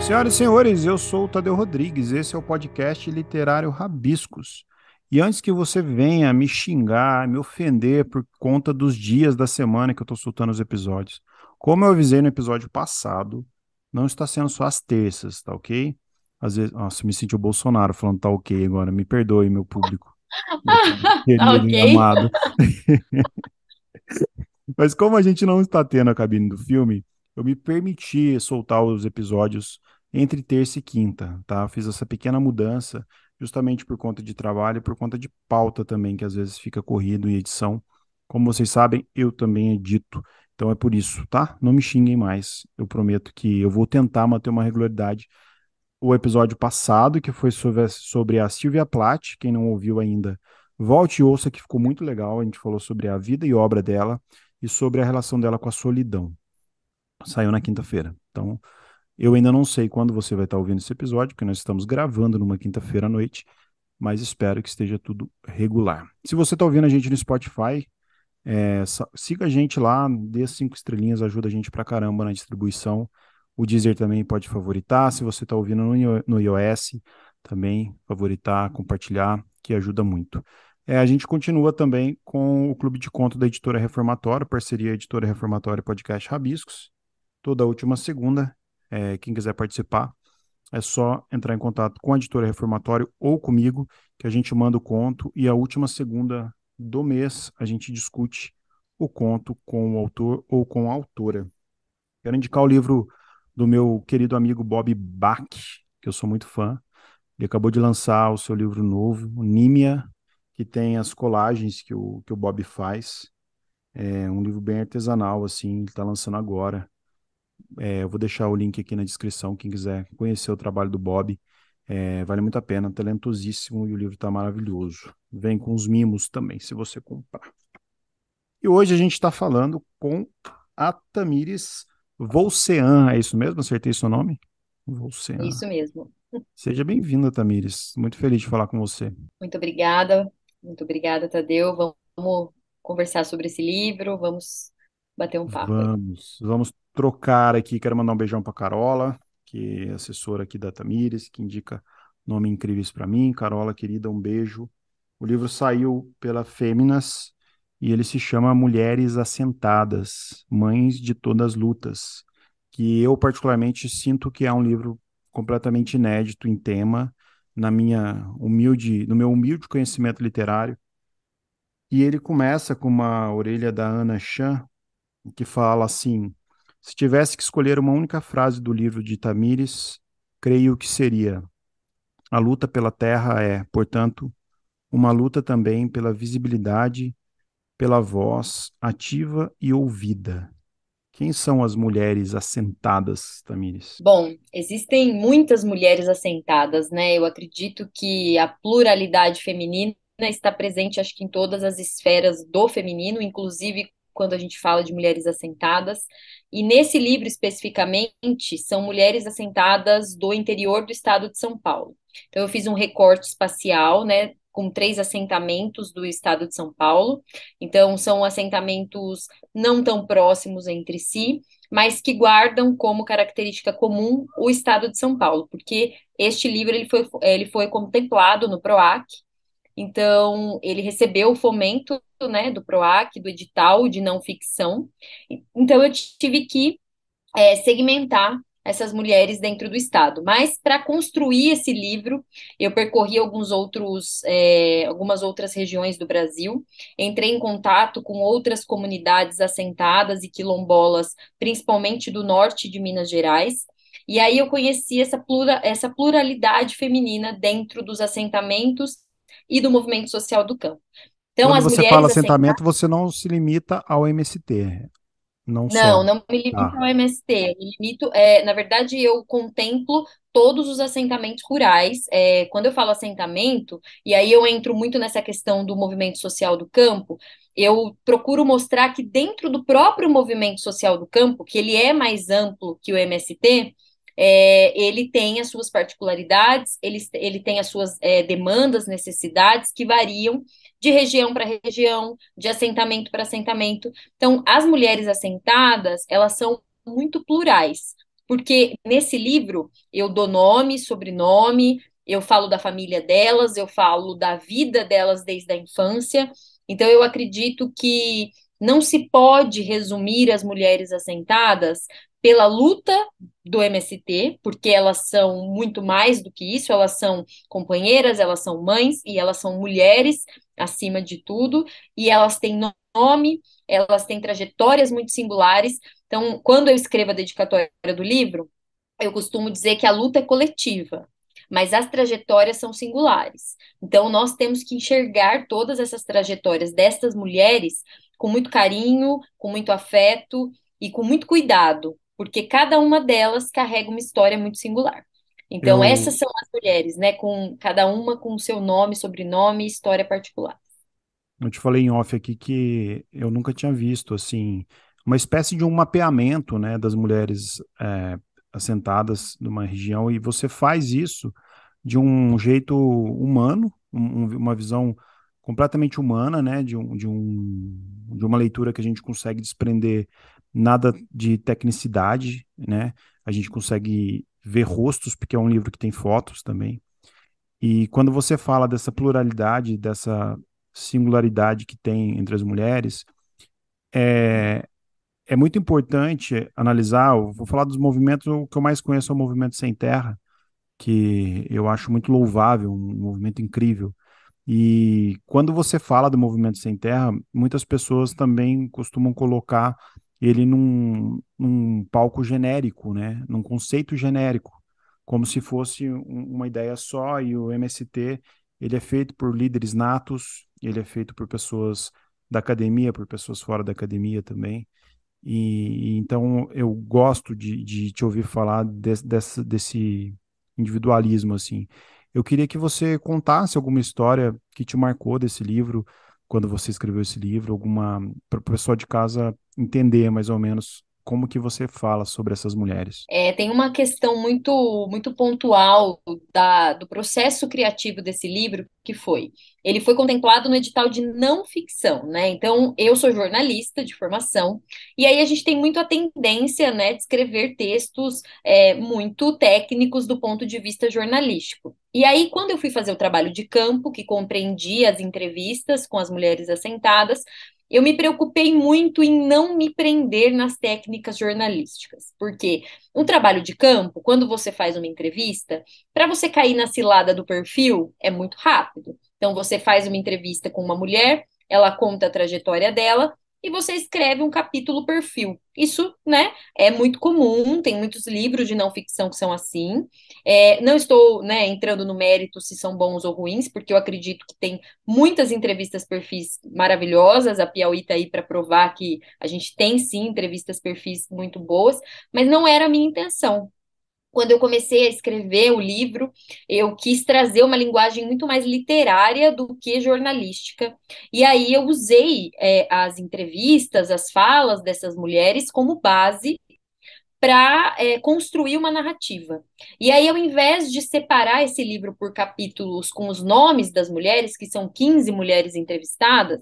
Senhoras e senhores, eu sou o Tadeu Rodrigues, esse é o podcast Literário Rabiscos. E antes que você venha me xingar, me ofender por conta dos dias da semana que eu estou soltando os episódios, como eu avisei no episódio passado, não está sendo só as terças, tá ok? Às vezes, nossa, me senti o Bolsonaro falando tá ok agora, me perdoe, meu público. Meu ok. amado. Mas como a gente não está tendo a cabine do filme, eu me permiti soltar os episódios entre terça e quinta, tá? Fiz essa pequena mudança justamente por conta de trabalho e por conta de pauta também, que às vezes fica corrido em edição. Como vocês sabem, eu também edito. Então é por isso, tá? Não me xinguem mais. Eu prometo que eu vou tentar manter uma regularidade. O episódio passado, que foi sobre a, sobre a Silvia Plath, quem não ouviu ainda, volte e ouça que ficou muito legal. A gente falou sobre a vida e obra dela e sobre a relação dela com a solidão. Saiu na quinta-feira. Então, eu ainda não sei quando você vai estar ouvindo esse episódio, porque nós estamos gravando numa quinta-feira à noite, mas espero que esteja tudo regular. Se você está ouvindo a gente no Spotify, é, siga a gente lá, dê cinco estrelinhas, ajuda a gente pra caramba na distribuição. O Deezer também pode favoritar. Se você está ouvindo no, no iOS, também favoritar, compartilhar, que ajuda muito. É, a gente continua também com o Clube de Conto da Editora Reformatória, parceria Editora Reformatória e Podcast Rabiscos, toda última segunda é, quem quiser participar, é só entrar em contato com a editora Reformatório ou comigo, que a gente manda o conto e a última segunda do mês a gente discute o conto com o autor ou com a autora. Quero indicar o livro do meu querido amigo Bob Bach, que eu sou muito fã. Ele acabou de lançar o seu livro novo, Nímia, que tem as colagens que o, que o Bob faz. É um livro bem artesanal, assim, ele está lançando agora. É, eu vou deixar o link aqui na descrição, quem quiser conhecer o trabalho do Bob. É, vale muito a pena, talentosíssimo tá e o livro está maravilhoso. Vem com os mimos também, se você comprar. E hoje a gente está falando com a Tamires Volcean, é isso mesmo? Acertei seu nome? Volcean. Isso mesmo. Seja bem-vinda, Tamires. Muito feliz de falar com você. Muito obrigada, muito obrigada, Tadeu. Vamos conversar sobre esse livro, vamos bater um papo. Vamos, vamos trocar aqui, quero mandar um beijão para Carola, que é assessora aqui da Tamires, que indica nome incríveis para mim. Carola, querida, um beijo. O livro saiu pela Fêminas e ele se chama Mulheres Assentadas, Mães de Todas Lutas, que eu particularmente sinto que é um livro completamente inédito em tema, na minha humilde, no meu humilde conhecimento literário. E ele começa com uma orelha da Ana Chan, que fala assim: se tivesse que escolher uma única frase do livro de Tamires, creio que seria: A luta pela terra é, portanto, uma luta também pela visibilidade, pela voz ativa e ouvida. Quem são as mulheres assentadas, Tamires? Bom, existem muitas mulheres assentadas, né? Eu acredito que a pluralidade feminina está presente, acho que em todas as esferas do feminino, inclusive quando a gente fala de mulheres assentadas. E nesse livro especificamente, são mulheres assentadas do interior do estado de São Paulo. Então, eu fiz um recorte espacial, né, com três assentamentos do estado de São Paulo. Então, são assentamentos não tão próximos entre si, mas que guardam como característica comum o estado de São Paulo, porque este livro ele foi, ele foi contemplado no PROAC, então, ele recebeu o fomento né, do PROAC, do edital de não ficção. Então, eu tive que é, segmentar essas mulheres dentro do Estado. Mas para construir esse livro, eu percorri alguns outros, é, algumas outras regiões do Brasil, entrei em contato com outras comunidades assentadas e quilombolas, principalmente do norte de Minas Gerais. E aí eu conheci essa, plura, essa pluralidade feminina dentro dos assentamentos e do movimento social do campo. Então, Quando você fala assim, assentamento, você não se limita ao MST. Não, não, não me limito ah. ao MST. Me limito, é, na verdade, eu contemplo todos os assentamentos rurais. É, quando eu falo assentamento, e aí eu entro muito nessa questão do movimento social do campo, eu procuro mostrar que dentro do próprio movimento social do campo, que ele é mais amplo que o MST, é, ele tem as suas particularidades, ele, ele tem as suas é, demandas, necessidades que variam de região para região, de assentamento para assentamento. Então, as mulheres assentadas, elas são muito plurais, porque nesse livro eu dou nome, sobrenome, eu falo da família delas, eu falo da vida delas desde a infância. Então, eu acredito que não se pode resumir as mulheres assentadas pela luta do MST, porque elas são muito mais do que isso, elas são companheiras, elas são mães e elas são mulheres, acima de tudo, e elas têm nome, elas têm trajetórias muito singulares. Então, quando eu escrevo a dedicatória do livro, eu costumo dizer que a luta é coletiva, mas as trajetórias são singulares. Então, nós temos que enxergar todas essas trajetórias destas mulheres com muito carinho, com muito afeto e com muito cuidado, porque cada uma delas carrega uma história muito singular. Então, essas são as mulheres, né? Com cada uma com seu nome, sobrenome e história particular. Eu te falei em off aqui que eu nunca tinha visto, assim, uma espécie de um mapeamento, né, das mulheres é, assentadas numa região, e você faz isso de um jeito humano, um, uma visão completamente humana, né, de, um, de, um, de uma leitura que a gente consegue desprender nada de tecnicidade, né? A gente consegue ver rostos, porque é um livro que tem fotos também. E quando você fala dessa pluralidade, dessa singularidade que tem entre as mulheres, é, é muito importante analisar. vou falar dos movimentos, o que eu mais conheço é o movimento Sem Terra, que eu acho muito louvável, um movimento incrível. E quando você fala do movimento Sem Terra, muitas pessoas também costumam colocar ele num, num palco genérico, né? num conceito genérico, como se fosse um, uma ideia só, e o MST ele é feito por líderes natos, ele é feito por pessoas da academia, por pessoas fora da academia também. E, e então eu gosto de, de te ouvir falar de, desse, desse individualismo assim. Eu queria que você contasse alguma história que te marcou desse livro, quando você escreveu esse livro, alguma para o pessoal de casa entender mais ou menos como que você fala sobre essas mulheres? É, tem uma questão muito muito pontual da, do processo criativo desse livro, que foi, ele foi contemplado no edital de não ficção, né? Então, eu sou jornalista de formação, e aí a gente tem muito a tendência, né, de escrever textos é, muito técnicos do ponto de vista jornalístico. E aí, quando eu fui fazer o trabalho de campo, que compreendia as entrevistas com as mulheres assentadas, eu me preocupei muito em não me prender nas técnicas jornalísticas, porque um trabalho de campo, quando você faz uma entrevista, para você cair na cilada do perfil é muito rápido. Então você faz uma entrevista com uma mulher, ela conta a trajetória dela, e você escreve um capítulo perfil. Isso, né, é muito comum, tem muitos livros de não ficção que são assim. É, não estou, né, entrando no mérito se são bons ou ruins, porque eu acredito que tem muitas entrevistas perfis maravilhosas, a Piauí tá aí para provar que a gente tem sim entrevistas perfis muito boas, mas não era a minha intenção quando eu comecei a escrever o livro, eu quis trazer uma linguagem muito mais literária do que jornalística. E aí eu usei é, as entrevistas, as falas dessas mulheres como base para é, construir uma narrativa. E aí, ao invés de separar esse livro por capítulos com os nomes das mulheres, que são 15 mulheres entrevistadas,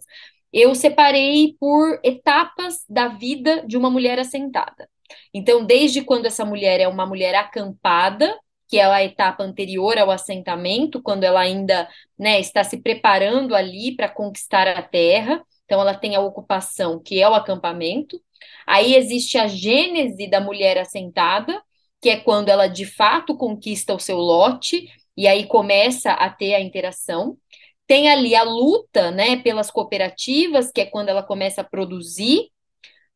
eu separei por etapas da vida de uma mulher assentada. Então, desde quando essa mulher é uma mulher acampada, que é a etapa anterior ao assentamento, quando ela ainda né, está se preparando ali para conquistar a terra. Então, ela tem a ocupação, que é o acampamento. Aí existe a gênese da mulher assentada, que é quando ela de fato conquista o seu lote e aí começa a ter a interação. Tem ali a luta né, pelas cooperativas, que é quando ela começa a produzir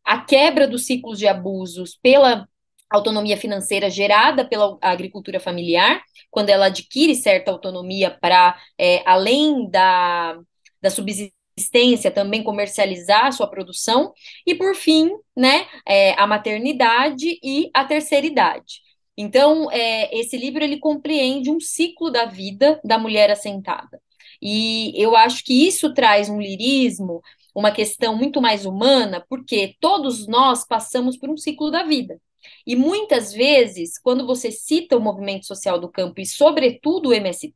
a quebra dos ciclos de abusos pela autonomia financeira gerada pela agricultura familiar, quando ela adquire certa autonomia para, é, além da, da subsistência, também comercializar a sua produção, e por fim, né, é, a maternidade e a terceira idade. Então, é, esse livro ele compreende um ciclo da vida da mulher assentada. E eu acho que isso traz um lirismo uma questão muito mais humana, porque todos nós passamos por um ciclo da vida. E muitas vezes, quando você cita o movimento social do campo e, sobretudo, o MST,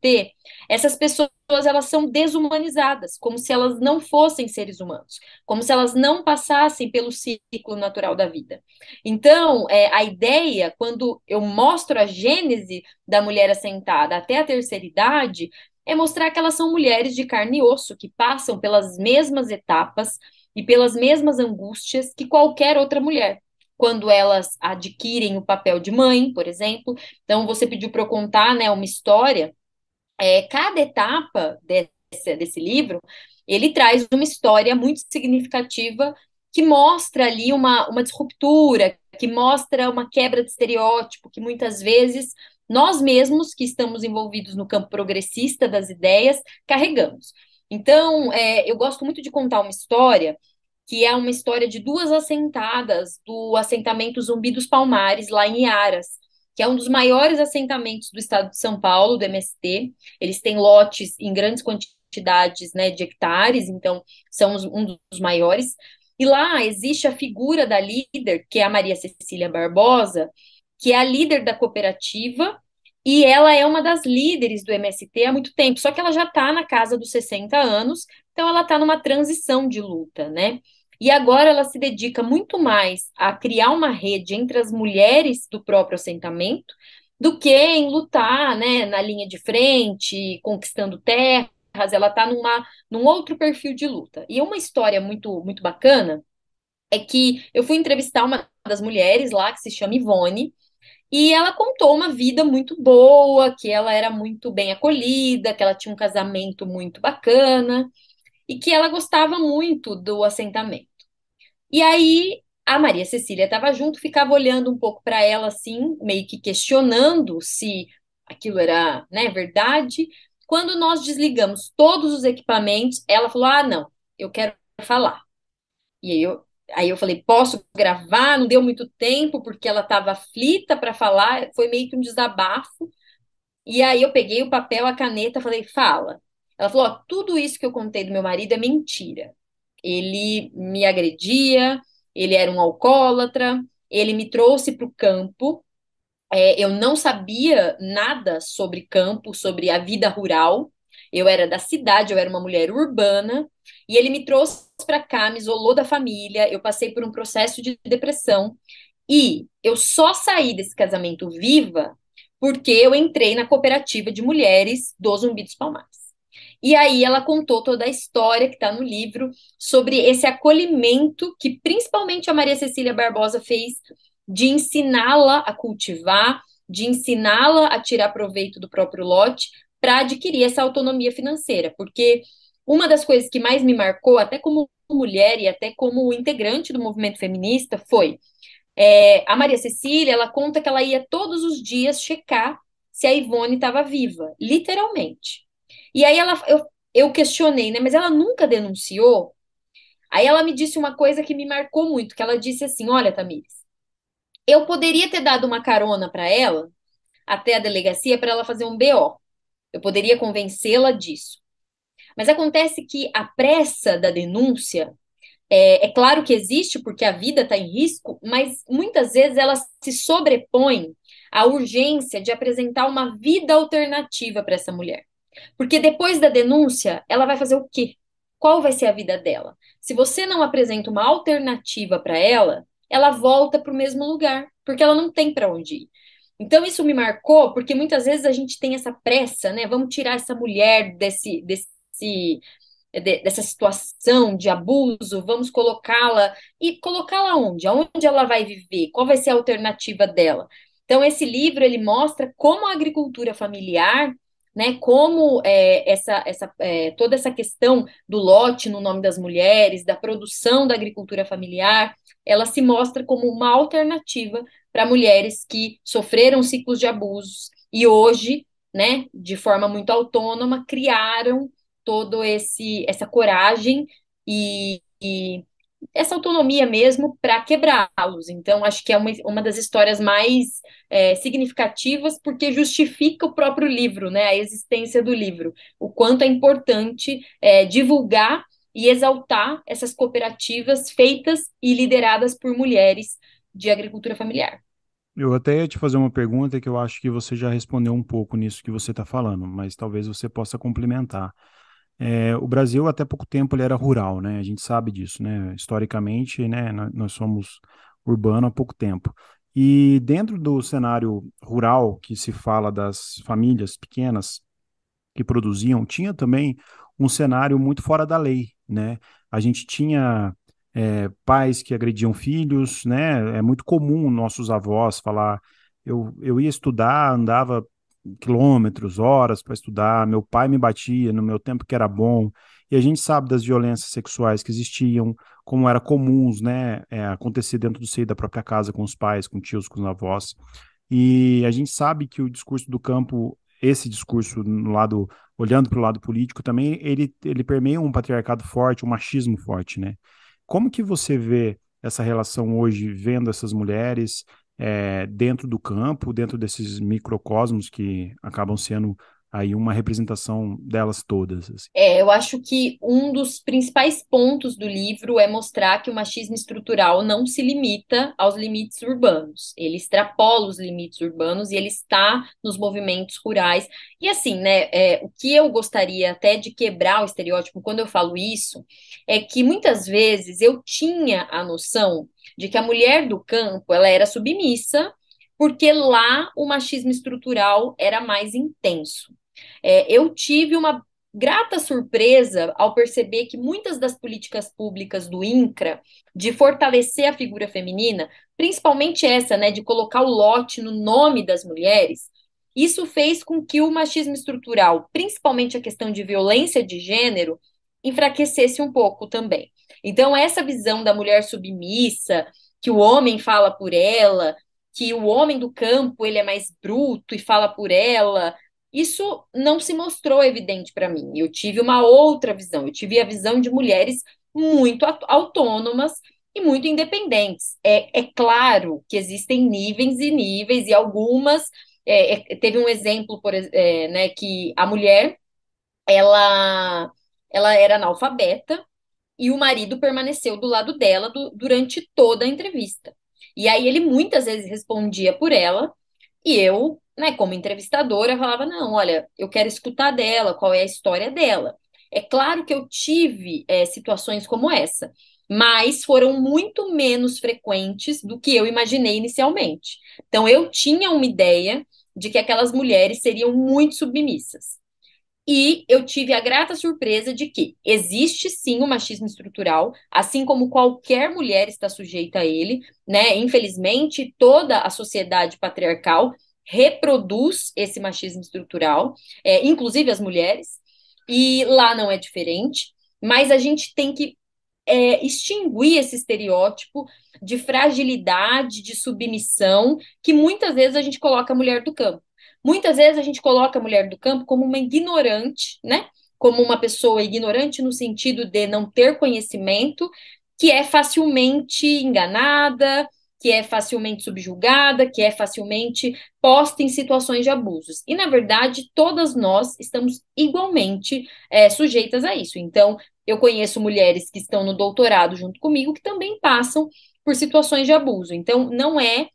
essas pessoas elas são desumanizadas, como se elas não fossem seres humanos, como se elas não passassem pelo ciclo natural da vida. Então, é, a ideia, quando eu mostro a gênese da mulher assentada até a terceira idade, é mostrar que elas são mulheres de carne e osso, que passam pelas mesmas etapas e pelas mesmas angústias que qualquer outra mulher. Quando elas adquirem o papel de mãe, por exemplo. Então, você pediu para eu contar né, uma história. É, cada etapa desse, desse livro, ele traz uma história muito significativa que mostra ali uma, uma disruptura, que mostra uma quebra de estereótipo, que muitas vezes nós mesmos que estamos envolvidos no campo progressista das ideias carregamos. Então, é, eu gosto muito de contar uma história que é uma história de duas assentadas do assentamento Zumbi dos Palmares, lá em Iaras, que é um dos maiores assentamentos do estado de São Paulo, do MST. Eles têm lotes em grandes quantidades né, de hectares, então são um dos maiores. E lá existe a figura da líder, que é a Maria Cecília Barbosa, que é a líder da cooperativa e ela é uma das líderes do MST há muito tempo, só que ela já está na casa dos 60 anos, então ela está numa transição de luta, né? E agora ela se dedica muito mais a criar uma rede entre as mulheres do próprio assentamento do que em lutar né, na linha de frente, conquistando terras, ela está num outro perfil de luta. E uma história muito, muito bacana é que eu fui entrevistar uma das mulheres lá, que se chama Ivone, e ela contou uma vida muito boa, que ela era muito bem acolhida, que ela tinha um casamento muito bacana e que ela gostava muito do assentamento. E aí a Maria Cecília estava junto, ficava olhando um pouco para ela assim, meio que questionando se aquilo era, né, verdade. Quando nós desligamos todos os equipamentos, ela falou: "Ah, não, eu quero falar". E eu Aí eu falei, posso gravar? Não deu muito tempo, porque ela estava aflita para falar, foi meio que um desabafo. E aí eu peguei o papel, a caneta, falei, fala. Ela falou, tudo isso que eu contei do meu marido é mentira. Ele me agredia, ele era um alcoólatra, ele me trouxe para o campo. É, eu não sabia nada sobre campo, sobre a vida rural. Eu era da cidade, eu era uma mulher urbana, e ele me trouxe para cá, me isolou da família, eu passei por um processo de depressão, e eu só saí desse casamento viva porque eu entrei na cooperativa de mulheres do Zumbi dos Palmares. E aí ela contou toda a história que está no livro sobre esse acolhimento que principalmente a Maria Cecília Barbosa fez de ensiná-la a cultivar, de ensiná-la a tirar proveito do próprio lote, para adquirir essa autonomia financeira, porque uma das coisas que mais me marcou, até como mulher e até como integrante do movimento feminista, foi é, a Maria Cecília, ela conta que ela ia todos os dias checar se a Ivone estava viva, literalmente. E aí ela, eu, eu questionei, né? Mas ela nunca denunciou. Aí ela me disse uma coisa que me marcou muito, que ela disse assim: "Olha, Tamires, eu poderia ter dado uma carona para ela até a delegacia para ela fazer um BO, eu poderia convencê-la disso. Mas acontece que a pressa da denúncia é, é claro que existe porque a vida está em risco, mas muitas vezes ela se sobrepõe à urgência de apresentar uma vida alternativa para essa mulher. Porque depois da denúncia, ela vai fazer o quê? Qual vai ser a vida dela? Se você não apresenta uma alternativa para ela, ela volta para o mesmo lugar, porque ela não tem para onde ir. Então isso me marcou, porque muitas vezes a gente tem essa pressa, né? Vamos tirar essa mulher desse, desse de, dessa situação de abuso, vamos colocá-la e colocá-la onde? Aonde ela vai viver? Qual vai ser a alternativa dela? Então esse livro ele mostra como a agricultura familiar né, como é, essa, essa, é, toda essa questão do lote no nome das mulheres, da produção da agricultura familiar, ela se mostra como uma alternativa para mulheres que sofreram ciclos de abusos e hoje, né, de forma muito autônoma, criaram todo esse essa coragem e, e essa autonomia mesmo para quebrá-los. Então, acho que é uma, uma das histórias mais é, significativas, porque justifica o próprio livro, né? A existência do livro. O quanto é importante é, divulgar e exaltar essas cooperativas feitas e lideradas por mulheres de agricultura familiar. Eu até ia te fazer uma pergunta que eu acho que você já respondeu um pouco nisso que você está falando, mas talvez você possa complementar. É, o Brasil até pouco tempo ele era rural, né? A gente sabe disso, né? Historicamente, né? Nós somos urbano há pouco tempo. E dentro do cenário rural que se fala das famílias pequenas que produziam, tinha também um cenário muito fora da lei, né? A gente tinha é, pais que agrediam filhos, né? É muito comum nossos avós falar: eu, eu ia estudar, andava quilômetros, horas para estudar, meu pai me batia no meu tempo que era bom. E a gente sabe das violências sexuais que existiam, como era comuns, né, é, acontecer dentro do seio da própria casa, com os pais, com tios, com os avós. E a gente sabe que o discurso do campo, esse discurso no lado, olhando para o lado político também, ele, ele permeia um patriarcado forte, um machismo forte, né? Como que você vê essa relação hoje, vendo essas mulheres é, dentro do campo, dentro desses microcosmos que acabam sendo aí uma representação delas todas. Assim. É, eu acho que um dos principais pontos do livro é mostrar que o machismo estrutural não se limita aos limites urbanos. Ele extrapola os limites urbanos e ele está nos movimentos rurais. E assim, né, é, o que eu gostaria até de quebrar o estereótipo quando eu falo isso é que muitas vezes eu tinha a noção de que a mulher do campo, ela era submissa, porque lá o machismo estrutural era mais intenso. É, eu tive uma grata surpresa ao perceber que muitas das políticas públicas do INCRA de fortalecer a figura feminina, principalmente essa, né, de colocar o lote no nome das mulheres, isso fez com que o machismo estrutural, principalmente a questão de violência de gênero, enfraquecesse um pouco também. Então, essa visão da mulher submissa, que o homem fala por ela, que o homem do campo ele é mais bruto e fala por ela, isso não se mostrou evidente para mim. Eu tive uma outra visão. Eu tive a visão de mulheres muito autônomas e muito independentes. É, é claro que existem níveis e níveis, e algumas. É, é, teve um exemplo por, é, né, que a mulher ela, ela era analfabeta e o marido permaneceu do lado dela do, durante toda a entrevista. E aí ele muitas vezes respondia por ela e eu, né, como entrevistadora, falava: não, olha, eu quero escutar dela, qual é a história dela. É claro que eu tive é, situações como essa, mas foram muito menos frequentes do que eu imaginei inicialmente. Então, eu tinha uma ideia de que aquelas mulheres seriam muito submissas. E eu tive a grata surpresa de que existe sim o machismo estrutural, assim como qualquer mulher está sujeita a ele, né? Infelizmente, toda a sociedade patriarcal reproduz esse machismo estrutural, é, inclusive as mulheres, e lá não é diferente, mas a gente tem que é, extinguir esse estereótipo de fragilidade, de submissão, que muitas vezes a gente coloca a mulher do campo. Muitas vezes a gente coloca a mulher do campo como uma ignorante, né? Como uma pessoa ignorante no sentido de não ter conhecimento, que é facilmente enganada, que é facilmente subjugada, que é facilmente posta em situações de abusos. E, na verdade, todas nós estamos igualmente é, sujeitas a isso. Então, eu conheço mulheres que estão no doutorado junto comigo que também passam por situações de abuso. Então, não é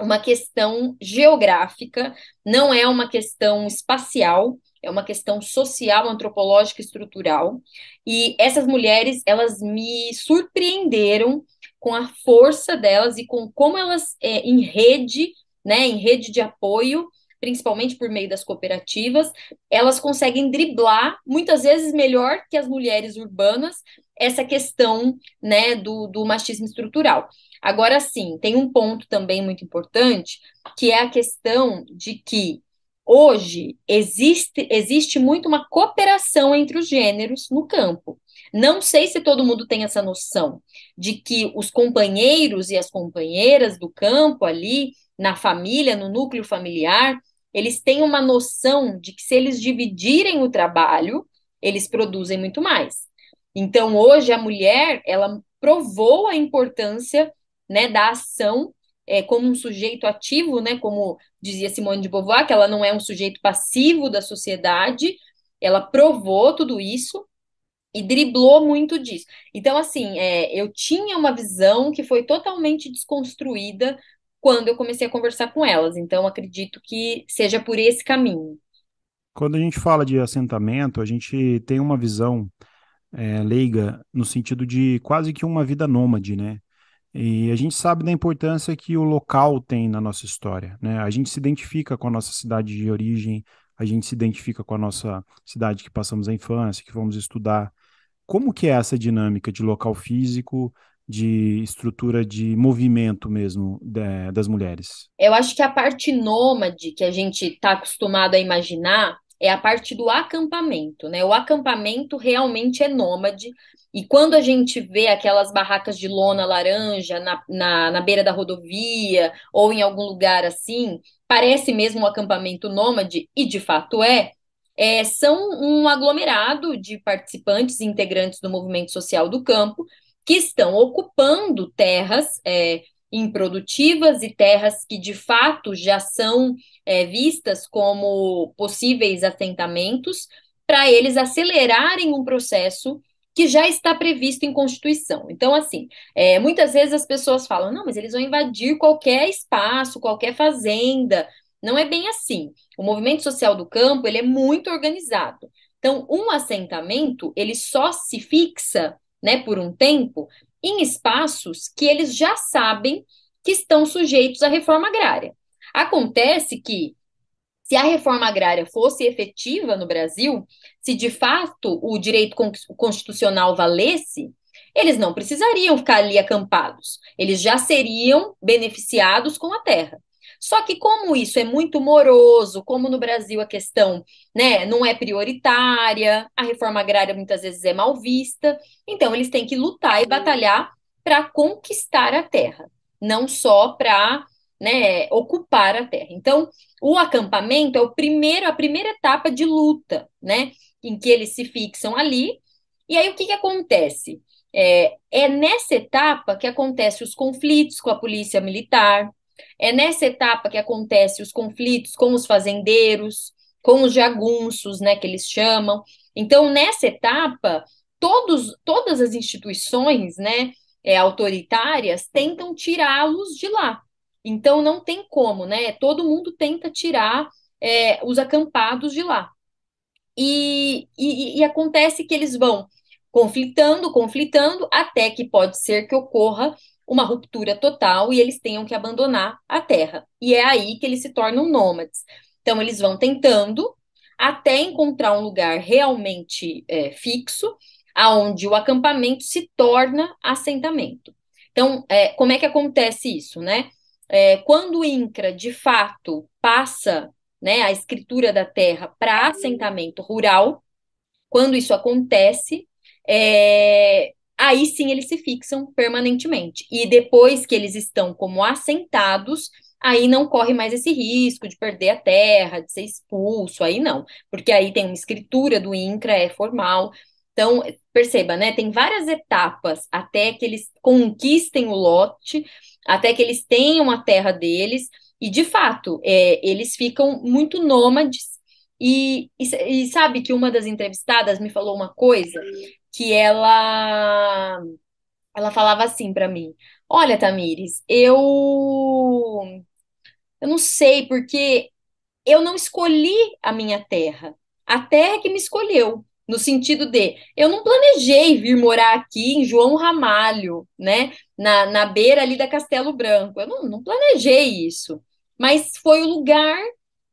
uma questão geográfica, não é uma questão espacial, é uma questão social, antropológica, estrutural. E essas mulheres, elas me surpreenderam com a força delas e com como elas, é, em rede, né, em rede de apoio, principalmente por meio das cooperativas, elas conseguem driblar, muitas vezes melhor que as mulheres urbanas, essa questão né, do, do machismo estrutural. Agora sim, tem um ponto também muito importante, que é a questão de que hoje existe, existe muito uma cooperação entre os gêneros no campo. Não sei se todo mundo tem essa noção de que os companheiros e as companheiras do campo ali, na família, no núcleo familiar, eles têm uma noção de que se eles dividirem o trabalho, eles produzem muito mais. Então, hoje, a mulher, ela provou a importância né, da ação é, como um sujeito ativo, né, como dizia Simone de Beauvoir, que ela não é um sujeito passivo da sociedade, ela provou tudo isso e driblou muito disso. Então, assim, é, eu tinha uma visão que foi totalmente desconstruída quando eu comecei a conversar com elas. Então, acredito que seja por esse caminho. Quando a gente fala de assentamento, a gente tem uma visão é, leiga no sentido de quase que uma vida nômade, né? E a gente sabe da importância que o local tem na nossa história, né? A gente se identifica com a nossa cidade de origem, a gente se identifica com a nossa cidade que passamos a infância, que vamos estudar. Como que é essa dinâmica de local físico, de estrutura de movimento mesmo de, das mulheres? Eu acho que a parte nômade que a gente está acostumado a imaginar é a parte do acampamento, né? O acampamento realmente é nômade. E quando a gente vê aquelas barracas de lona laranja na, na, na beira da rodovia ou em algum lugar assim, parece mesmo um acampamento nômade, e de fato é, é, são um aglomerado de participantes e integrantes do movimento social do campo que estão ocupando terras é, improdutivas e terras que de fato já são é, vistas como possíveis assentamentos, para eles acelerarem um processo que já está previsto em Constituição. Então, assim, é, muitas vezes as pessoas falam, não, mas eles vão invadir qualquer espaço, qualquer fazenda. Não é bem assim. O movimento social do campo ele é muito organizado. Então, um assentamento ele só se fixa, né, por um tempo, em espaços que eles já sabem que estão sujeitos à reforma agrária. Acontece que, se a reforma agrária fosse efetiva no Brasil, se de fato o direito constitucional valesse, eles não precisariam ficar ali acampados. Eles já seriam beneficiados com a terra. Só que como isso é muito moroso, como no Brasil a questão né, não é prioritária, a reforma agrária muitas vezes é mal vista, então eles têm que lutar e batalhar para conquistar a terra, não só para né, ocupar a terra. Então, o acampamento é o primeiro, a primeira etapa de luta, né, em que eles se fixam ali. E aí o que, que acontece? É, é nessa etapa que acontecem os conflitos com a polícia militar, é nessa etapa que acontece os conflitos com os fazendeiros, com os jagunços, né, que eles chamam. Então, nessa etapa, todos, todas as instituições, né, é, autoritárias tentam tirá-los de lá. Então, não tem como, né? Todo mundo tenta tirar é, os acampados de lá. E, e, e acontece que eles vão conflitando, conflitando, até que pode ser que ocorra uma ruptura total e eles tenham que abandonar a terra. E é aí que eles se tornam nômades. Então, eles vão tentando até encontrar um lugar realmente é, fixo, aonde o acampamento se torna assentamento. Então, é, como é que acontece isso, né? É, quando o INCRA, de fato, passa né, a escritura da terra para assentamento rural, quando isso acontece, é, aí sim eles se fixam permanentemente. E depois que eles estão como assentados, aí não corre mais esse risco de perder a terra, de ser expulso, aí não, porque aí tem uma escritura do INCRA, é formal. Então, perceba, né? Tem várias etapas até que eles conquistem o lote, até que eles tenham a terra deles, e de fato, é, eles ficam muito nômades. E, e, e sabe que uma das entrevistadas me falou uma coisa que ela ela falava assim para mim: "Olha, Tamires, eu eu não sei porque eu não escolhi a minha terra. A terra que me escolheu, no sentido de eu não planejei vir morar aqui em João Ramalho, né, na, na beira ali da Castelo Branco. Eu não, não planejei isso, mas foi o lugar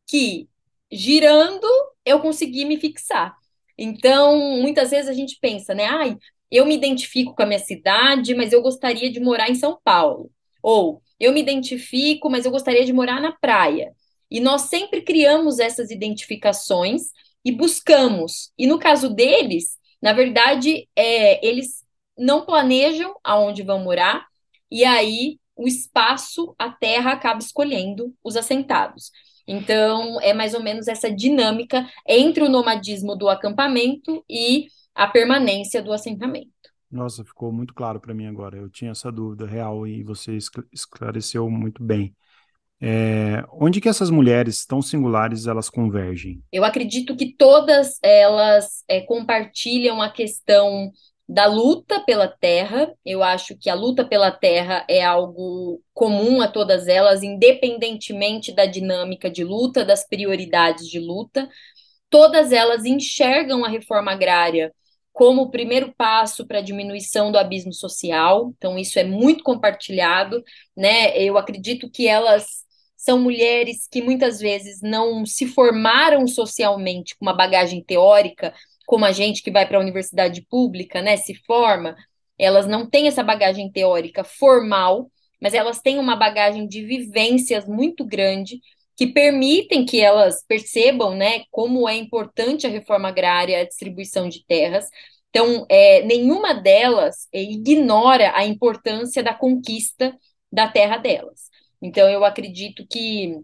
que girando eu consegui me fixar. Então, muitas vezes a gente pensa, né? Ai, eu me identifico com a minha cidade, mas eu gostaria de morar em São Paulo. Ou eu me identifico, mas eu gostaria de morar na praia. E nós sempre criamos essas identificações e buscamos. E no caso deles, na verdade, é, eles não planejam aonde vão morar, e aí o espaço, a terra acaba escolhendo os assentados. Então, é mais ou menos essa dinâmica entre o nomadismo do acampamento e a permanência do assentamento. Nossa, ficou muito claro para mim agora. Eu tinha essa dúvida real e você esclareceu muito bem. É, onde que essas mulheres tão singulares elas convergem? Eu acredito que todas elas é, compartilham a questão da luta pela terra. Eu acho que a luta pela terra é algo comum a todas elas, independentemente da dinâmica de luta, das prioridades de luta. Todas elas enxergam a reforma agrária como o primeiro passo para a diminuição do abismo social. Então isso é muito compartilhado, né? Eu acredito que elas são mulheres que muitas vezes não se formaram socialmente com uma bagagem teórica, como a gente que vai para a universidade pública, né, se forma, elas não têm essa bagagem teórica formal, mas elas têm uma bagagem de vivências muito grande que permitem que elas percebam, né, como é importante a reforma agrária, a distribuição de terras. Então, é, nenhuma delas é, ignora a importância da conquista da terra delas. Então, eu acredito que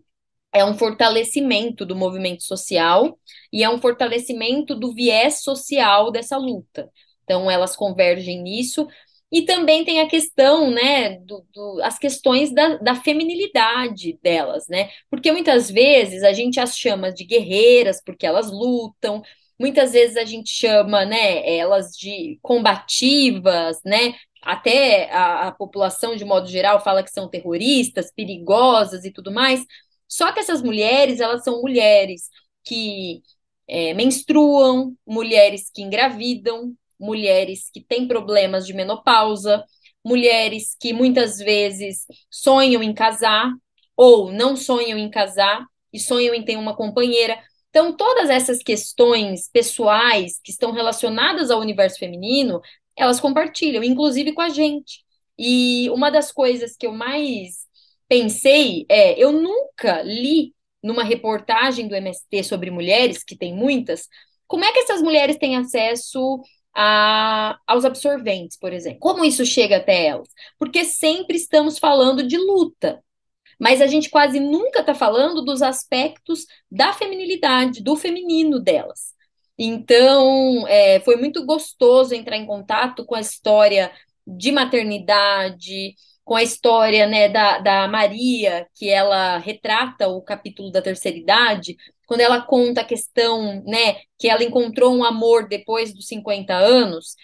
é um fortalecimento do movimento social e é um fortalecimento do viés social dessa luta. Então, elas convergem nisso. E também tem a questão, né, do, do, as questões da, da feminilidade delas, né? Porque muitas vezes a gente as chama de guerreiras porque elas lutam, muitas vezes a gente chama, né, elas de combativas, né? Até a, a população, de modo geral, fala que são terroristas, perigosas e tudo mais. Só que essas mulheres, elas são mulheres que é, menstruam, mulheres que engravidam, mulheres que têm problemas de menopausa, mulheres que muitas vezes sonham em casar ou não sonham em casar e sonham em ter uma companheira. Então, todas essas questões pessoais que estão relacionadas ao universo feminino, elas compartilham, inclusive com a gente. E uma das coisas que eu mais pensei é: eu nunca li numa reportagem do MST sobre mulheres, que tem muitas, como é que essas mulheres têm acesso a, aos absorventes, por exemplo? Como isso chega até elas? Porque sempre estamos falando de luta, mas a gente quase nunca está falando dos aspectos da feminilidade, do feminino delas. Então, é, foi muito gostoso entrar em contato com a história de maternidade, com a história né, da, da Maria, que ela retrata o capítulo da terceira idade, quando ela conta a questão né, que ela encontrou um amor depois dos 50 anos,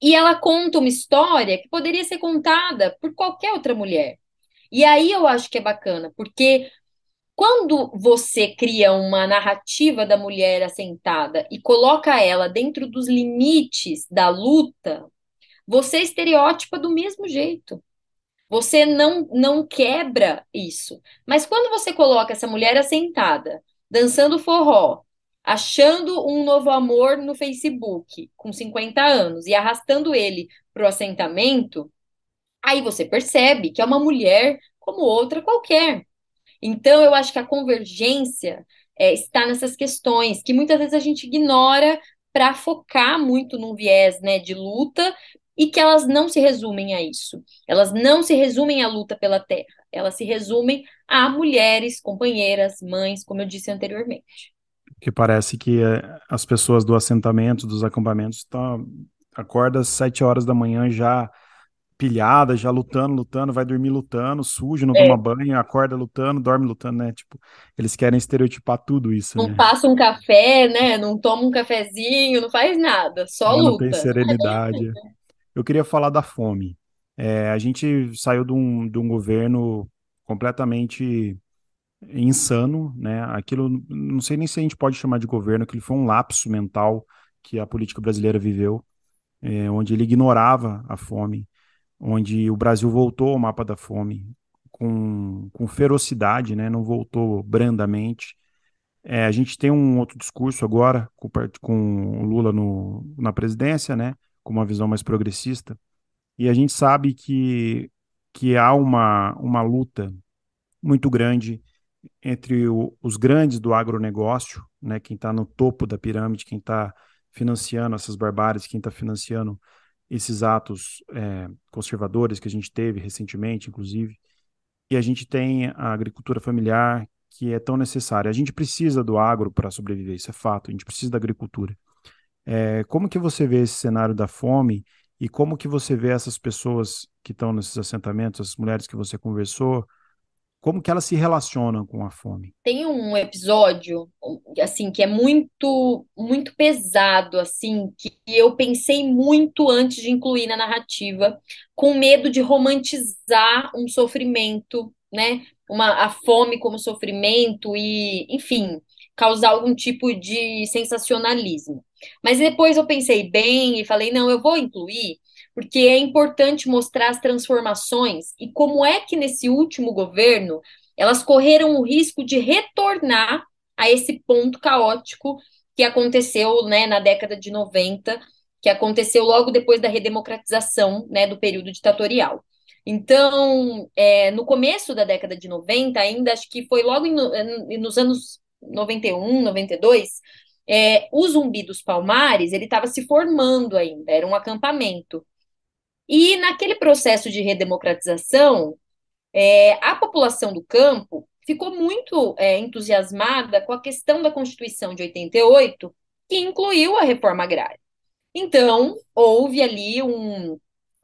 e ela conta uma história que poderia ser contada por qualquer outra mulher. E aí eu acho que é bacana, porque quando você cria uma narrativa da mulher assentada e coloca ela dentro dos limites da luta, você é estereótipa do mesmo jeito. Você não, não quebra isso. Mas quando você coloca essa mulher assentada, dançando forró, achando um novo amor no Facebook, com 50 anos, e arrastando ele para o assentamento, aí você percebe que é uma mulher como outra qualquer. Então, eu acho que a convergência é, está nessas questões que muitas vezes a gente ignora para focar muito num viés né, de luta, e que elas não se resumem a isso. Elas não se resumem à luta pela terra, elas se resumem a mulheres, companheiras, mães, como eu disse anteriormente. Que parece que eh, as pessoas do assentamento, dos acampamentos, tá, acorda às sete horas da manhã já pilhada, já lutando, lutando, vai dormir lutando, sujo, não é. toma banho, acorda lutando, dorme lutando, né? Tipo, eles querem estereotipar tudo isso. Não né? passa um café, né? Não toma um cafezinho, não faz nada, só luta. Não tem serenidade. Eu queria falar da fome. É, a gente saiu de um, de um governo completamente insano, né? Aquilo, não sei nem se a gente pode chamar de governo, que foi um lapso mental que a política brasileira viveu, é, onde ele ignorava a fome, onde o Brasil voltou ao mapa da fome com, com ferocidade, né? Não voltou brandamente. É, a gente tem um outro discurso agora com, com o Lula no, na presidência, né? com uma visão mais progressista. E a gente sabe que, que há uma, uma luta muito grande entre o, os grandes do agronegócio, né, quem está no topo da pirâmide, quem está financiando essas barbáries, quem está financiando esses atos é, conservadores que a gente teve recentemente, inclusive. E a gente tem a agricultura familiar, que é tão necessária. A gente precisa do agro para sobreviver, isso é fato, a gente precisa da agricultura. É, como que você vê esse cenário da fome e como que você vê essas pessoas que estão nesses assentamentos, as mulheres que você conversou, como que elas se relacionam com a fome? Tem um episódio assim que é muito muito pesado assim, que eu pensei muito antes de incluir na narrativa, com medo de romantizar um sofrimento, né? Uma a fome como sofrimento e, enfim, causar algum tipo de sensacionalismo. Mas depois eu pensei bem e falei, não, eu vou incluir, porque é importante mostrar as transformações e como é que nesse último governo elas correram o risco de retornar a esse ponto caótico que aconteceu né, na década de 90, que aconteceu logo depois da redemocratização né, do período ditatorial. Então, é, no começo da década de 90, ainda acho que foi logo em, eh, nos anos 91, 92, é, o Zumbi dos Palmares ele estava se formando ainda, era um acampamento. E naquele processo de redemocratização, é, a população do campo ficou muito é, entusiasmada com a questão da Constituição de 88, que incluiu a reforma agrária. Então, houve ali um,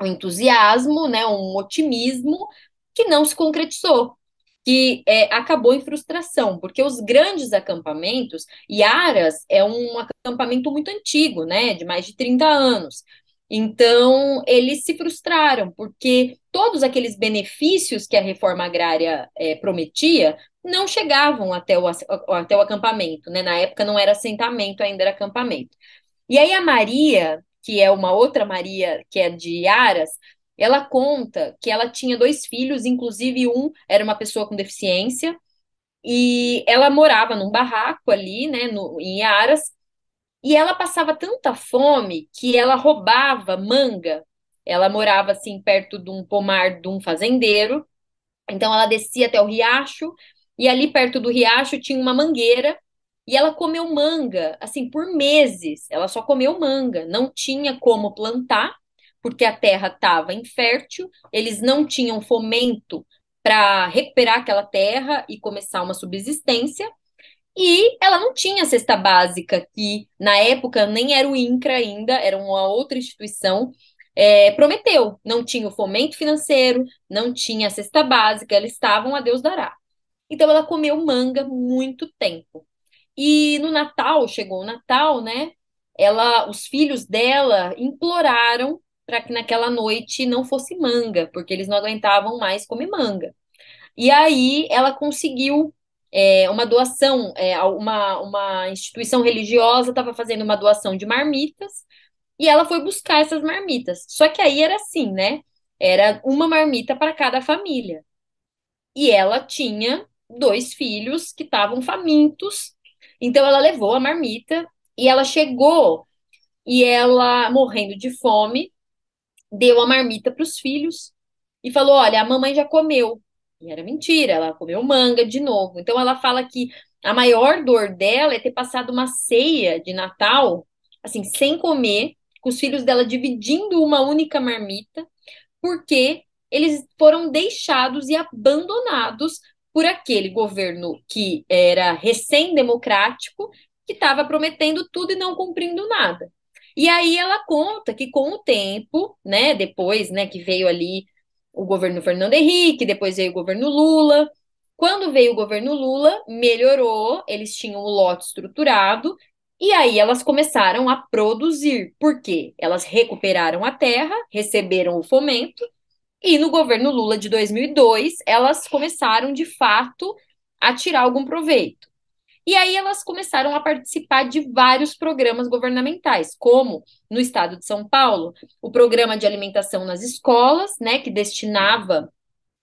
um entusiasmo, né, um otimismo que não se concretizou que é, acabou em frustração, porque os grandes acampamentos, e Aras é um acampamento muito antigo, né, de mais de 30 anos. Então, eles se frustraram, porque todos aqueles benefícios que a reforma agrária é, prometia não chegavam até o, até o acampamento. Né? Na época não era assentamento, ainda era acampamento. E aí a Maria, que é uma outra Maria, que é de Aras, ela conta que ela tinha dois filhos, inclusive um era uma pessoa com deficiência, e ela morava num barraco ali, né, no, em Aras, e ela passava tanta fome que ela roubava manga. Ela morava assim perto de um pomar de um fazendeiro. Então ela descia até o riacho e ali perto do riacho tinha uma mangueira e ela comeu manga, assim, por meses. Ela só comeu manga, não tinha como plantar porque a terra estava infértil, eles não tinham fomento para recuperar aquela terra e começar uma subsistência. E ela não tinha cesta básica, que na época nem era o INCRA ainda, era uma outra instituição, é, prometeu. Não tinha o fomento financeiro, não tinha a cesta básica, elas estavam a Deus dará. Então ela comeu manga muito tempo. E no Natal, chegou o Natal, né? Ela, os filhos dela imploraram para que naquela noite não fosse manga, porque eles não aguentavam mais comer manga. E aí ela conseguiu é, uma doação, é, uma, uma instituição religiosa estava fazendo uma doação de marmitas e ela foi buscar essas marmitas. Só que aí era assim, né? Era uma marmita para cada família. E ela tinha dois filhos que estavam famintos, então ela levou a marmita e ela chegou e ela morrendo de fome deu a marmita para os filhos e falou: Olha, a mamãe já comeu. E era mentira, ela comeu manga de novo. Então ela fala que a maior dor dela é ter passado uma ceia de Natal, assim, sem comer, com os filhos dela dividindo uma única marmita, porque eles foram deixados e abandonados por aquele governo que era recém-democrático, que estava prometendo tudo e não cumprindo nada. E aí ela conta que com o tempo, né, depois, né, que veio ali o governo Fernando Henrique, depois veio o governo Lula. Quando veio o governo Lula, melhorou, eles tinham o lote estruturado e aí elas começaram a produzir. Por quê? Elas recuperaram a terra, receberam o fomento e no governo Lula de 2002, elas começaram de fato a tirar algum proveito. E aí elas começaram a participar de vários programas governamentais, como no estado de São Paulo, o programa de alimentação nas escolas, né, que destinava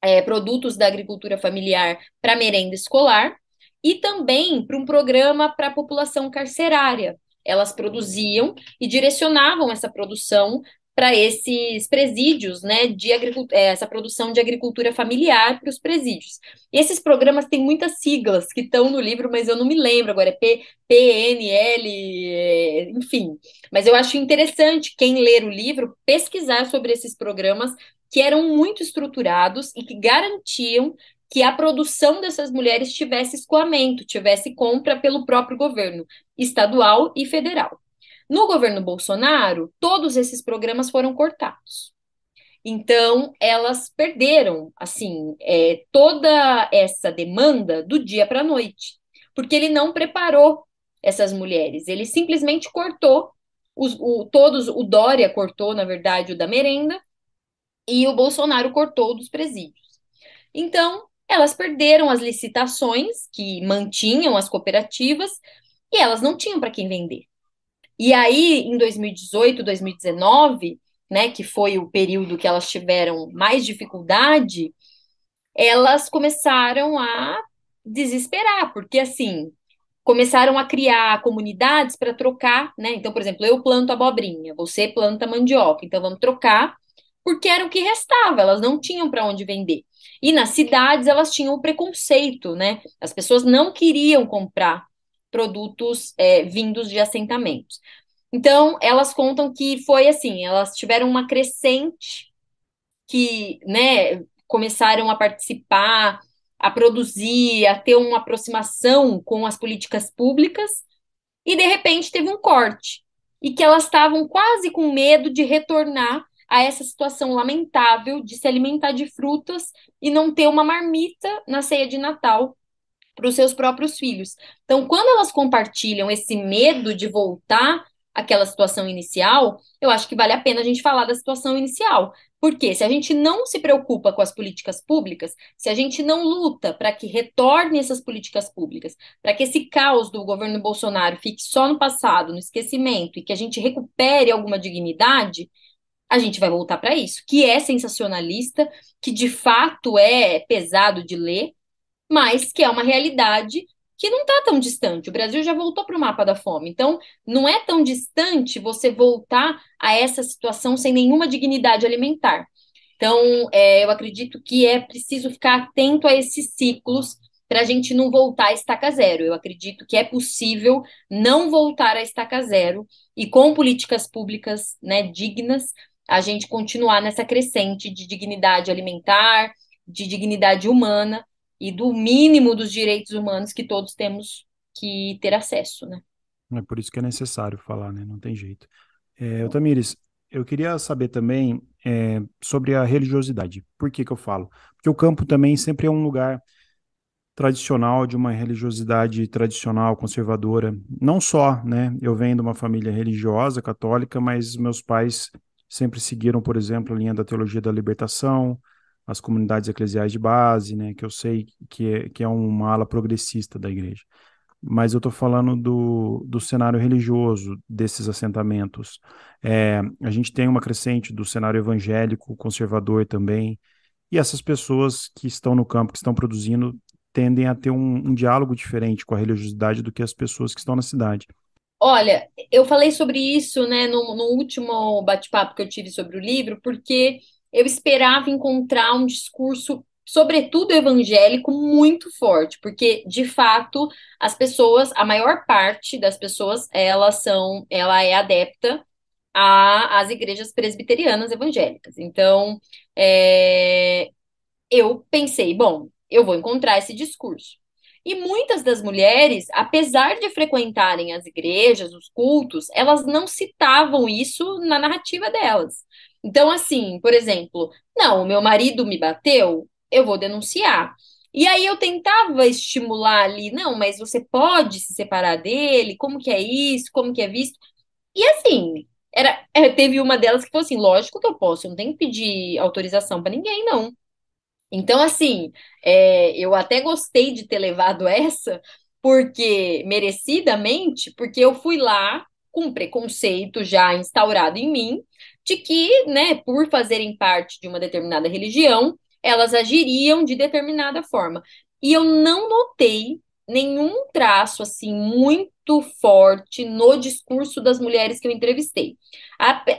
é, produtos da agricultura familiar para merenda escolar, e também para um programa para a população carcerária. Elas produziam e direcionavam essa produção para esses presídios, né, de é, essa produção de agricultura familiar para os presídios. E esses programas têm muitas siglas que estão no livro, mas eu não me lembro agora, é P, PNL, é, enfim. Mas eu acho interessante quem ler o livro pesquisar sobre esses programas que eram muito estruturados e que garantiam que a produção dessas mulheres tivesse escoamento, tivesse compra pelo próprio governo estadual e federal. No governo Bolsonaro, todos esses programas foram cortados. Então, elas perderam, assim, é, toda essa demanda do dia para a noite, porque ele não preparou essas mulheres, ele simplesmente cortou os, o, todos, o Dória cortou, na verdade, o da merenda, e o Bolsonaro cortou dos presídios. Então, elas perderam as licitações que mantinham as cooperativas e elas não tinham para quem vender. E aí, em 2018, 2019, né, que foi o período que elas tiveram mais dificuldade, elas começaram a desesperar, porque assim, começaram a criar comunidades para trocar, né? Então, por exemplo, eu planto abobrinha, você planta mandioca, então vamos trocar, porque era o que restava, elas não tinham para onde vender. E nas cidades elas tinham o preconceito, né? As pessoas não queriam comprar produtos é, vindos de assentamentos. Então, elas contam que foi assim, elas tiveram uma crescente que, né, começaram a participar, a produzir, a ter uma aproximação com as políticas públicas, e de repente teve um corte, e que elas estavam quase com medo de retornar a essa situação lamentável de se alimentar de frutas e não ter uma marmita na ceia de Natal, para os seus próprios filhos. Então, quando elas compartilham esse medo de voltar àquela situação inicial, eu acho que vale a pena a gente falar da situação inicial. Porque se a gente não se preocupa com as políticas públicas, se a gente não luta para que retorne essas políticas públicas, para que esse caos do governo Bolsonaro fique só no passado, no esquecimento, e que a gente recupere alguma dignidade, a gente vai voltar para isso, que é sensacionalista, que de fato é pesado de ler, mas que é uma realidade que não está tão distante. O Brasil já voltou para o mapa da fome. Então, não é tão distante você voltar a essa situação sem nenhuma dignidade alimentar. Então, é, eu acredito que é preciso ficar atento a esses ciclos para a gente não voltar à estaca zero. Eu acredito que é possível não voltar à estaca zero e com políticas públicas né, dignas, a gente continuar nessa crescente de dignidade alimentar, de dignidade humana, e do mínimo dos direitos humanos que todos temos que ter acesso, né? É por isso que é necessário falar, né? Não tem jeito. É, eu, Tamires, eu queria saber também é, sobre a religiosidade. Por que que eu falo? Porque o campo também sempre é um lugar tradicional de uma religiosidade tradicional conservadora. Não só, né? Eu venho de uma família religiosa católica, mas meus pais sempre seguiram, por exemplo, a linha da teologia da libertação, as comunidades eclesiais de base, né, que eu sei que é, que é uma ala progressista da igreja. Mas eu estou falando do, do cenário religioso desses assentamentos. É, a gente tem uma crescente do cenário evangélico, conservador também, e essas pessoas que estão no campo, que estão produzindo, tendem a ter um, um diálogo diferente com a religiosidade do que as pessoas que estão na cidade. Olha, eu falei sobre isso né, no, no último bate-papo que eu tive sobre o livro, porque eu esperava encontrar um discurso, sobretudo evangélico, muito forte, porque de fato as pessoas, a maior parte das pessoas, elas são, ela é adepta às igrejas presbiterianas evangélicas. Então, é, eu pensei, bom, eu vou encontrar esse discurso. E muitas das mulheres, apesar de frequentarem as igrejas, os cultos, elas não citavam isso na narrativa delas. Então, assim, por exemplo, não, o meu marido me bateu, eu vou denunciar. E aí eu tentava estimular ali, não, mas você pode se separar dele, como que é isso, como que é visto. E assim, era, é, teve uma delas que falou assim, lógico que eu posso, eu não tenho que pedir autorização para ninguém, não. Então, assim, é, eu até gostei de ter levado essa, porque, merecidamente, porque eu fui lá com preconceito já instaurado em mim, de que, né, por fazerem parte de uma determinada religião, elas agiriam de determinada forma. E eu não notei nenhum traço assim muito forte no discurso das mulheres que eu entrevistei.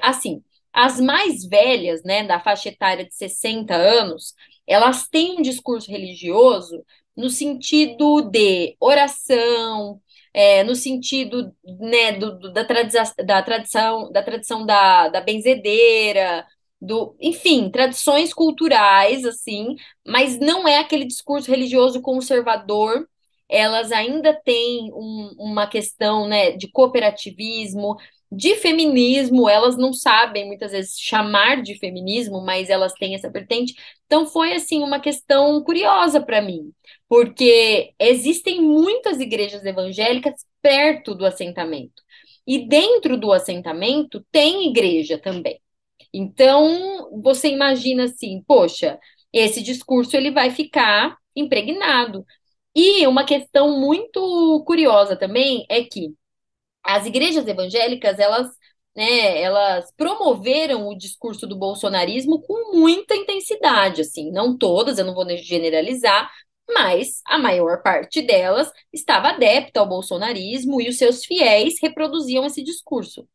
Assim, as mais velhas, né, da faixa etária de 60 anos, elas têm um discurso religioso no sentido de oração, é, no sentido né, do, do, da, tradi da tradição da tradição da, da benzedeira, do, enfim, tradições culturais, assim, mas não é aquele discurso religioso conservador. Elas ainda têm um, uma questão né, de cooperativismo, de feminismo, elas não sabem muitas vezes chamar de feminismo, mas elas têm essa vertente. Então foi assim uma questão curiosa para mim, porque existem muitas igrejas evangélicas perto do assentamento. E dentro do assentamento tem igreja também. Então, você imagina assim, poxa, esse discurso ele vai ficar impregnado. E uma questão muito curiosa também é que as igrejas evangélicas, elas, né, elas promoveram o discurso do bolsonarismo com muita intensidade, assim, não todas, eu não vou generalizar, mas a maior parte delas estava adepta ao bolsonarismo e os seus fiéis reproduziam esse discurso.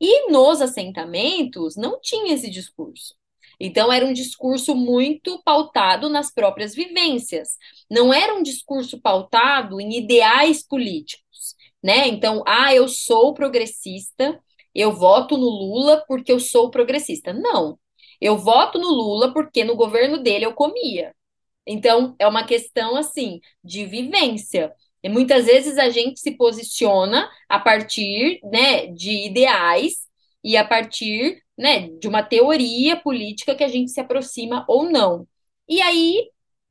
E nos assentamentos não tinha esse discurso. Então, era um discurso muito pautado nas próprias vivências, não era um discurso pautado em ideais políticos, né? Então, ah, eu sou progressista, eu voto no Lula porque eu sou progressista. Não. Eu voto no Lula porque no governo dele eu comia. Então, é uma questão assim de vivência. E muitas vezes a gente se posiciona a partir né, de ideais e a partir né, de uma teoria política que a gente se aproxima ou não. E aí,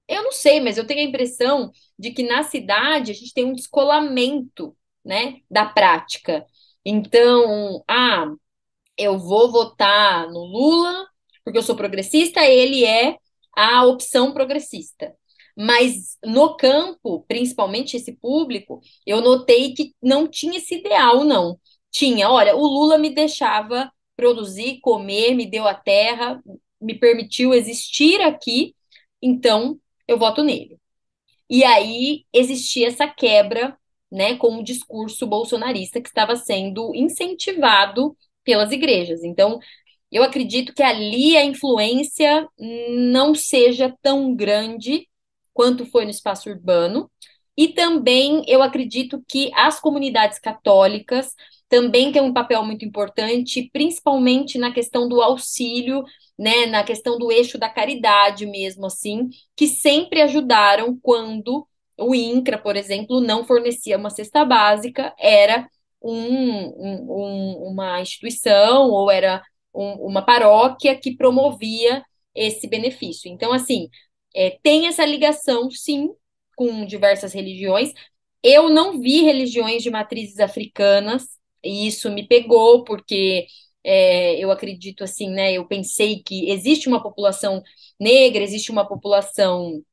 eu não sei, mas eu tenho a impressão de que na cidade a gente tem um descolamento né, da prática. Então, ah, eu vou votar no Lula, porque eu sou progressista, ele é a opção progressista. Mas no campo, principalmente esse público, eu notei que não tinha esse ideal, não. Tinha, olha, o Lula me deixava produzir, comer, me deu a terra, me permitiu existir aqui, então eu voto nele. E aí existia essa quebra né, com o discurso bolsonarista que estava sendo incentivado pelas igrejas. Então, eu acredito que ali a influência não seja tão grande quanto foi no espaço urbano. E também eu acredito que as comunidades católicas também têm um papel muito importante, principalmente na questão do auxílio, né, na questão do eixo da caridade mesmo assim, que sempre ajudaram quando o INCRA, por exemplo, não fornecia uma cesta básica, era um, um, uma instituição ou era um, uma paróquia que promovia esse benefício. Então, assim, é, tem essa ligação, sim, com diversas religiões. Eu não vi religiões de matrizes africanas, e isso me pegou, porque é, eu acredito assim, né? Eu pensei que existe uma população negra, existe uma população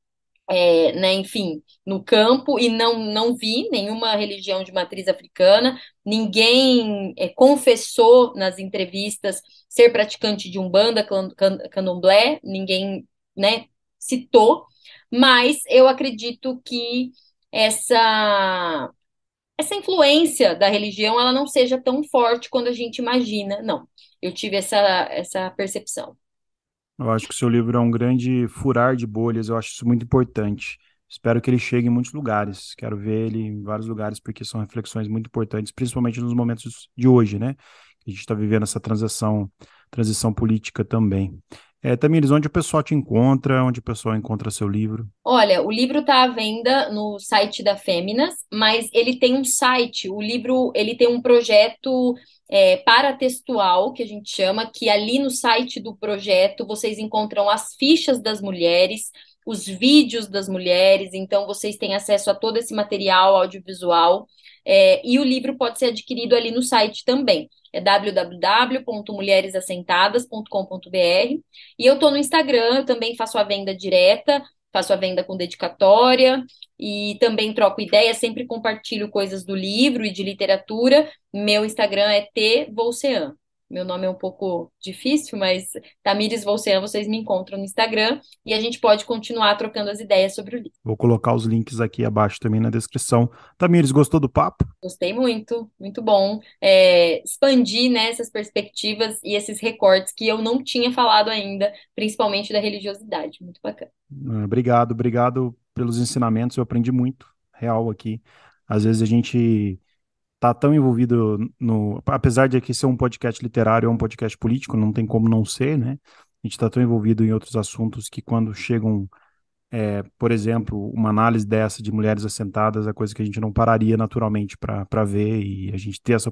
é, né, enfim, no campo e não, não vi nenhuma religião de matriz africana, ninguém é, confessou nas entrevistas ser praticante de umbanda, candomblé, ninguém né, citou, mas eu acredito que essa essa influência da religião ela não seja tão forte quando a gente imagina, não. Eu tive essa, essa percepção. Eu acho que o seu livro é um grande furar de bolhas, eu acho isso muito importante. Espero que ele chegue em muitos lugares. Quero ver ele em vários lugares, porque são reflexões muito importantes, principalmente nos momentos de hoje, né? A gente está vivendo essa transição, transição política também. É, Tamires, onde o pessoal te encontra, onde o pessoal encontra seu livro? Olha, o livro está à venda no site da Fêminas, mas ele tem um site, o livro, ele tem um projeto é, paratextual, que a gente chama, que ali no site do projeto vocês encontram as fichas das mulheres, os vídeos das mulheres, então vocês têm acesso a todo esse material audiovisual. É, e o livro pode ser adquirido ali no site também. É www.mulheresassentadas.com.br. E eu estou no Instagram, eu também faço a venda direta, faço a venda com dedicatória e também troco ideias, sempre compartilho coisas do livro e de literatura. Meu Instagram é tvolcean meu nome é um pouco difícil, mas Tamires Volcena, vocês me encontram no Instagram e a gente pode continuar trocando as ideias sobre o livro. Vou colocar os links aqui abaixo também na descrição. Tamires, gostou do papo? Gostei muito, muito bom. É, expandir né, essas perspectivas e esses recortes que eu não tinha falado ainda, principalmente da religiosidade. Muito bacana. Ah, obrigado, obrigado pelos ensinamentos, eu aprendi muito, real aqui. Às vezes a gente tá tão envolvido no. Apesar de aqui ser um podcast literário, ou é um podcast político, não tem como não ser, né? A gente está tão envolvido em outros assuntos que quando chegam, é, por exemplo, uma análise dessa de mulheres assentadas, é coisa que a gente não pararia naturalmente para ver e a gente ter essa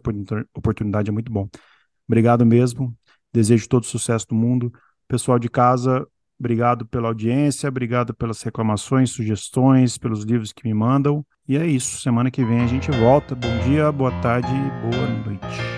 oportunidade é muito bom. Obrigado mesmo. Desejo todo sucesso do mundo. Pessoal de casa, Obrigado pela audiência, obrigado pelas reclamações, sugestões, pelos livros que me mandam. E é isso. Semana que vem a gente volta. Bom dia, boa tarde, boa noite.